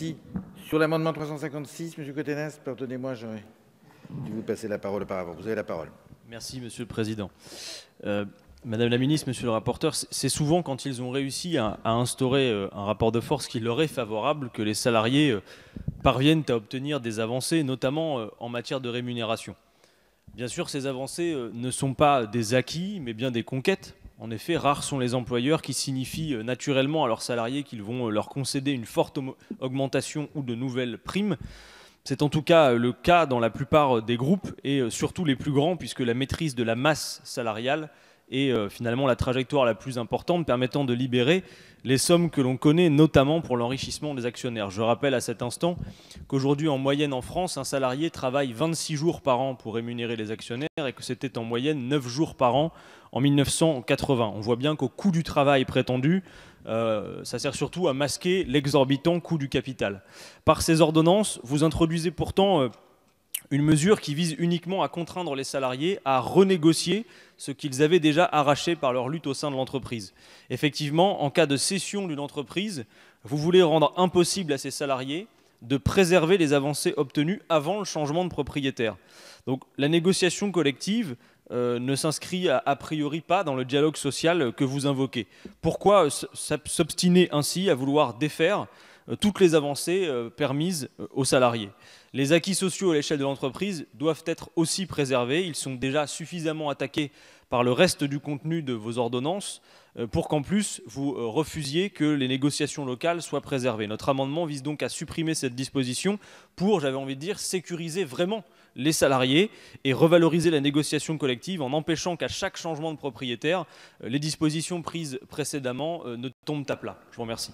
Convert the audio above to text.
Merci. Sur l'amendement 356, M. Cotenas, pardonnez-moi, j'aurais dû vous passer la parole auparavant. Vous avez la parole. Merci, Monsieur le Président. Euh, Madame la Ministre, Monsieur le rapporteur, c'est souvent quand ils ont réussi à, à, instaurer euh, un rapport de force qui leur est favorable que les salariés euh, parviennent à obtenir des avancées, notamment en matière de rémunération. Bien sûr, ces avancées ne sont pas des acquis, mais bien des conquêtes en effet, rares sont les employeurs qui signifient euh, naturellement à leurs salariés qu'ils vont euh, leur concéder une forte augmentation ou de nouvelles primes. C'est en tout cas euh, le cas dans la plupart des groupes et surtout les plus grands puisque la maîtrise de la masse salariale et euh, finalement la trajectoire la plus importante permettant de libérer les sommes que l'on connaît, notamment pour l'enrichissement des actionnaires. Je rappelle à cet instant qu'aujourd'hui, en moyenne en France, un salarié travaille 26 jours par an pour rémunérer les actionnaires et que c'était en moyenne 9 jours par an en 1980. On voit bien qu'au coût du travail prétendu, euh, ça sert surtout à masquer l'exorbitant coût du capital. Par ces ordonnances, vous introduisez pourtant... Euh, une mesure qui vise uniquement à contraindre les salariés à renégocier ce qu'ils avaient déjà arraché par leur lutte au sein de l'entreprise. Effectivement, en cas de cession d'une entreprise, vous voulez rendre impossible à ces salariés de préserver les avancées obtenues avant le changement de propriétaire. Donc la négociation collective euh, ne s'inscrit a, priori pas dans le dialogue social que vous invoquez. Pourquoi s'obstiner ainsi à vouloir défaire euh, toutes les avancées euh, permises euh, aux salariés. Les acquis sociaux à l'échelle de l'entreprise doivent être aussi préservés. Ils sont déjà suffisamment attaqués par le reste du contenu de vos ordonnances pour qu'en plus vous refusiez que les négociations locales soient préservées. Notre amendement vise donc à supprimer cette disposition pour, j'avais envie de dire, sécuriser vraiment les salariés et revaloriser la négociation collective en empêchant qu'à chaque changement de propriétaire, les dispositions prises précédemment ne tombent à plat. Je vous remercie.